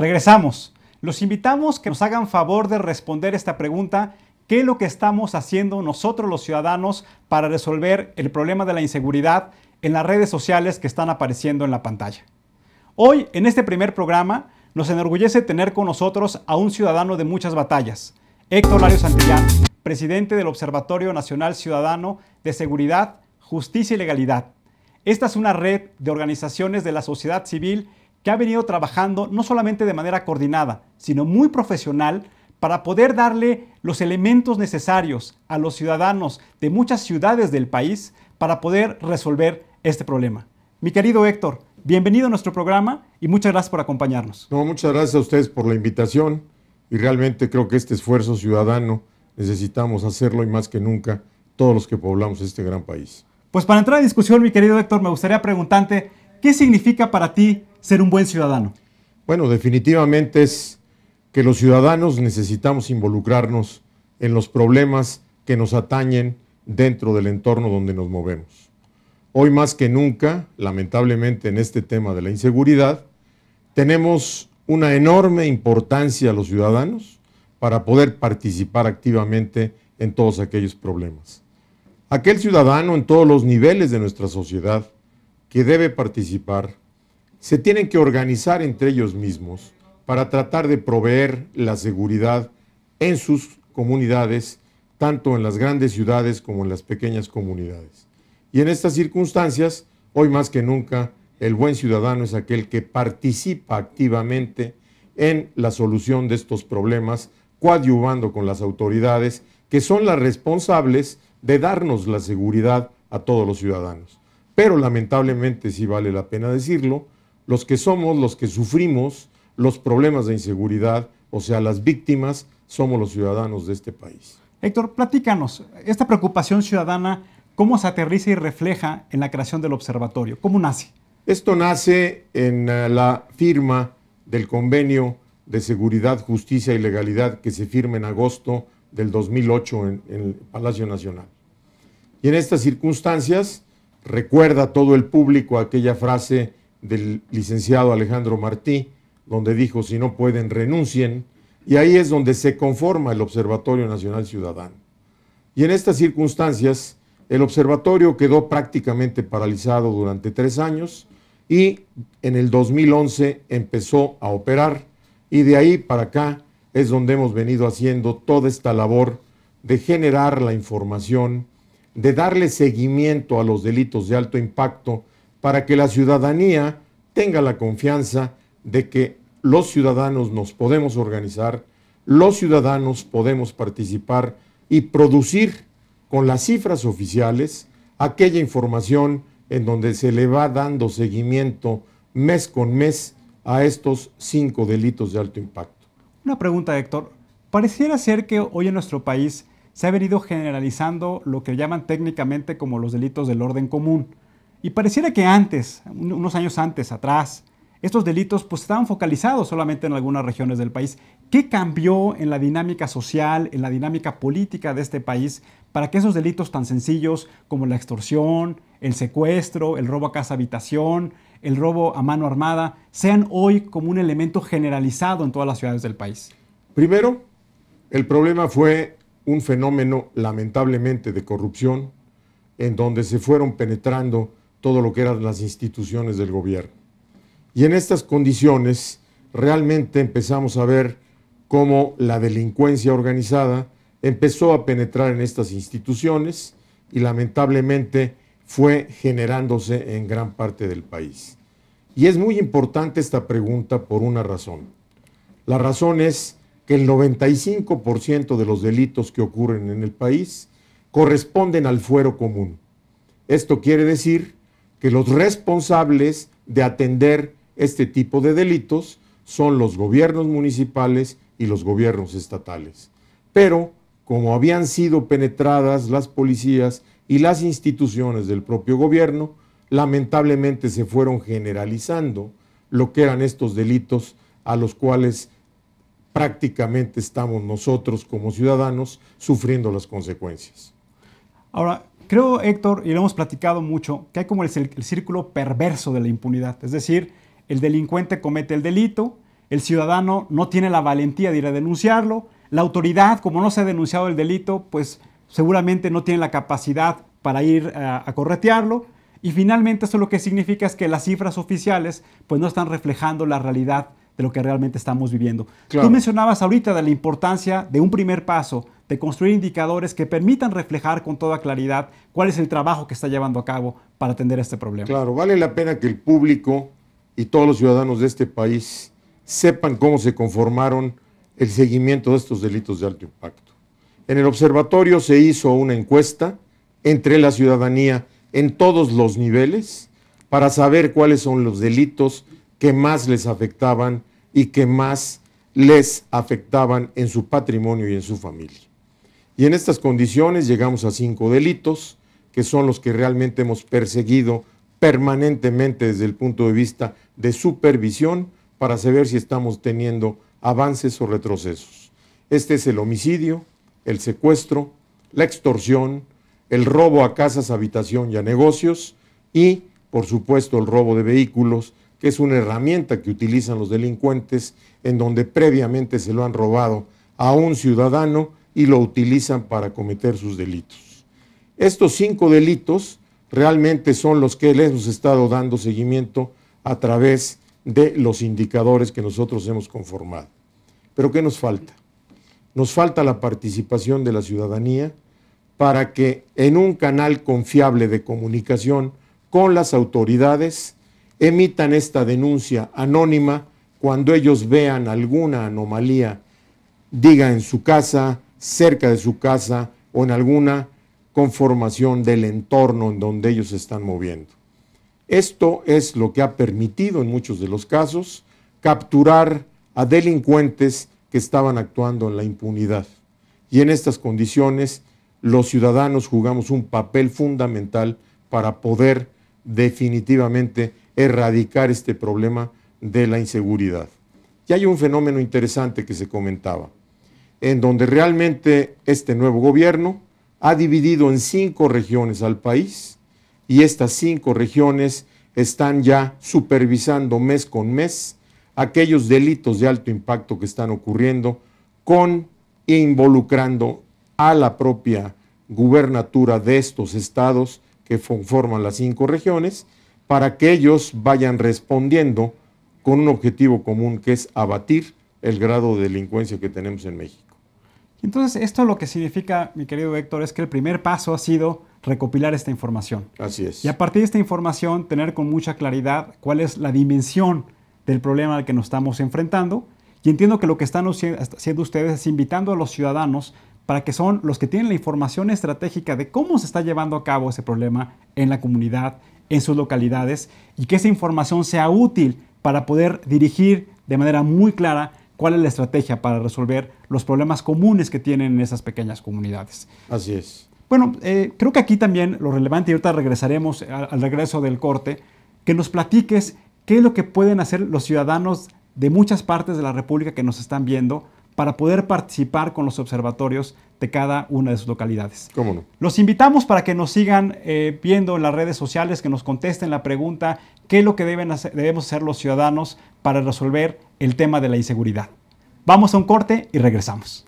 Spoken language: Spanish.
Regresamos. Los invitamos que nos hagan favor de responder esta pregunta. ¿Qué es lo que estamos haciendo nosotros los ciudadanos para resolver el problema de la inseguridad en las redes sociales que están apareciendo en la pantalla? Hoy, en este primer programa, nos enorgullece tener con nosotros a un ciudadano de muchas batallas, Héctor Lario Santillán, presidente del Observatorio Nacional Ciudadano de Seguridad, Justicia y Legalidad. Esta es una red de organizaciones de la sociedad civil que ha venido trabajando no solamente de manera coordinada, sino muy profesional para poder darle los elementos necesarios a los ciudadanos de muchas ciudades del país para poder resolver este problema. Mi querido Héctor, bienvenido a nuestro programa y muchas gracias por acompañarnos. muchas gracias a ustedes por la invitación y realmente creo que este esfuerzo ciudadano necesitamos hacerlo y más que nunca todos los que poblamos este gran país. Pues para entrar en discusión, mi querido Héctor, me gustaría preguntarte, ¿qué significa para ti ser un buen ciudadano? Bueno, definitivamente es que los ciudadanos necesitamos involucrarnos en los problemas que nos atañen dentro del entorno donde nos movemos. Hoy más que nunca, lamentablemente en este tema de la inseguridad, tenemos una enorme importancia a los ciudadanos para poder participar activamente en todos aquellos problemas. Aquel ciudadano en todos los niveles de nuestra sociedad que debe participar se tienen que organizar entre ellos mismos para tratar de proveer la seguridad en sus comunidades, tanto en las grandes ciudades como en las pequeñas comunidades. Y en estas circunstancias, hoy más que nunca, el buen ciudadano es aquel que participa activamente en la solución de estos problemas, coadyuvando con las autoridades, que son las responsables de darnos la seguridad a todos los ciudadanos. Pero lamentablemente, si vale la pena decirlo, los que somos, los que sufrimos los problemas de inseguridad, o sea, las víctimas, somos los ciudadanos de este país. Héctor, platícanos, esta preocupación ciudadana, ¿cómo se aterriza y refleja en la creación del observatorio? ¿Cómo nace? Esto nace en eh, la firma del convenio de seguridad, justicia y legalidad que se firma en agosto del 2008 en, el Palacio Nacional. Y en estas circunstancias recuerda todo el público aquella frase del licenciado Alejandro Martí, donde dijo, si no pueden, renuncien, y ahí es donde se conforma el Observatorio Nacional Ciudadano. Y en estas circunstancias, el observatorio quedó prácticamente paralizado durante tres años y en el 2011 empezó a operar y de ahí para acá es donde hemos venido haciendo toda esta labor de generar la información, de darle seguimiento a los delitos de alto impacto para que la ciudadanía tenga la confianza de que los ciudadanos nos podemos organizar, los ciudadanos podemos participar y producir con las cifras oficiales aquella información en donde se le va dando seguimiento mes con mes a estos cinco delitos de alto impacto. Una pregunta, Héctor. Pareciera ser que hoy en nuestro país se ha venido generalizando lo que llaman técnicamente como los delitos del orden común, y pareciera que antes, unos años antes, atrás, estos delitos pues estaban focalizados solamente en algunas regiones del país. ¿Qué cambió en la dinámica social, en la dinámica política de este país para que esos delitos tan sencillos como la extorsión, el secuestro, el robo a casa habitación, el robo a mano armada, sean hoy como un elemento generalizado en todas las ciudades del país? Primero, el problema fue un fenómeno lamentablemente de corrupción en donde se fueron penetrando todo lo que eran las instituciones del gobierno. Y en estas condiciones realmente empezamos a ver cómo la delincuencia organizada empezó a penetrar en estas instituciones y lamentablemente fue generándose en gran parte del país. Y es muy importante esta pregunta por una razón. La razón es que el 95% de los delitos que ocurren en el país corresponden al fuero común. Esto quiere decir que los responsables de atender este tipo de delitos son los gobiernos municipales y los gobiernos estatales. Pero, como habían sido penetradas las policías y las instituciones del propio gobierno, lamentablemente se fueron generalizando lo que eran estos delitos a los cuales prácticamente estamos nosotros como ciudadanos sufriendo las consecuencias. Ahora, Creo, Héctor, y lo hemos platicado mucho, que hay como el, círculo perverso de la impunidad. Es decir, el delincuente comete el delito, el ciudadano no tiene la valentía de ir a denunciarlo, la autoridad, como no se ha denunciado el delito, pues seguramente no tiene la capacidad para ir a, corretearlo. Y finalmente eso lo que significa es que las cifras oficiales pues no están reflejando la realidad de lo que realmente estamos viviendo. Tú mencionabas ahorita de la importancia de un primer paso, de construir indicadores que permitan reflejar con toda claridad cuál es el trabajo que está llevando a cabo para atender este problema. Claro, vale la pena que el público y todos los ciudadanos de este país sepan cómo se conformaron el seguimiento de estos delitos de alto impacto. En el observatorio se hizo una encuesta entre la ciudadanía en todos los niveles para saber cuáles son los delitos que más les afectaban y que más les afectaban en su patrimonio y en su familia. Y en estas condiciones llegamos a cinco delitos, que son los que realmente hemos perseguido permanentemente desde el punto de vista de supervisión para saber si estamos teniendo avances o retrocesos. Este es el homicidio, el secuestro, la extorsión, el robo a casas, habitación y a negocios y, por supuesto, el robo de vehículos, que es una herramienta que utilizan los delincuentes en donde previamente se lo han robado a un ciudadano y lo utilizan para cometer sus delitos. Estos cinco delitos realmente son los que les hemos estado dando seguimiento a través de los indicadores que nosotros hemos conformado. Pero ¿qué nos falta? Nos falta la participación de la ciudadanía para que en un canal confiable de comunicación con las autoridades emitan esta denuncia anónima cuando ellos vean alguna anomalía, diga en su casa, cerca de su casa o en alguna conformación del entorno en donde ellos se están moviendo. Esto es lo que ha permitido en muchos de los casos capturar a delincuentes que estaban actuando en la impunidad. Y en estas condiciones los ciudadanos jugamos un papel fundamental para poder definitivamente erradicar este problema de la inseguridad. Y hay un fenómeno interesante que se comentaba en donde realmente este nuevo gobierno ha dividido en cinco regiones al país y estas cinco regiones están ya supervisando mes con mes aquellos delitos de alto impacto que están ocurriendo con involucrando a la propia gubernatura de estos estados que conforman las cinco regiones para que ellos vayan respondiendo con un objetivo común que es abatir el grado de delincuencia que tenemos en México. Entonces, esto lo que significa, mi querido Héctor, es que el primer paso ha sido recopilar esta información. Así es. Y a partir de esta información, tener con mucha claridad cuál es la dimensión del problema al que nos estamos enfrentando. Y entiendo que lo que están haciendo ustedes es invitando a los ciudadanos para que son los que tienen la información estratégica de cómo se está llevando a cabo ese problema en la comunidad, en sus localidades, y que esa información sea útil para poder dirigir de manera muy clara cuál es la estrategia para resolver los problemas comunes que tienen en esas pequeñas comunidades. Así es. Bueno, eh, creo que aquí también lo relevante, y ahorita regresaremos al, regreso del corte, que nos platiques qué es lo que pueden hacer los ciudadanos de muchas partes de la República que nos están viendo para poder participar con los observatorios de cada una de sus localidades. ¿Cómo no? Los invitamos para que nos sigan eh, viendo en las redes sociales, que nos contesten la pregunta, ¿qué es lo que deben hacer, debemos hacer los ciudadanos para resolver el tema de la inseguridad? Vamos a un corte y regresamos.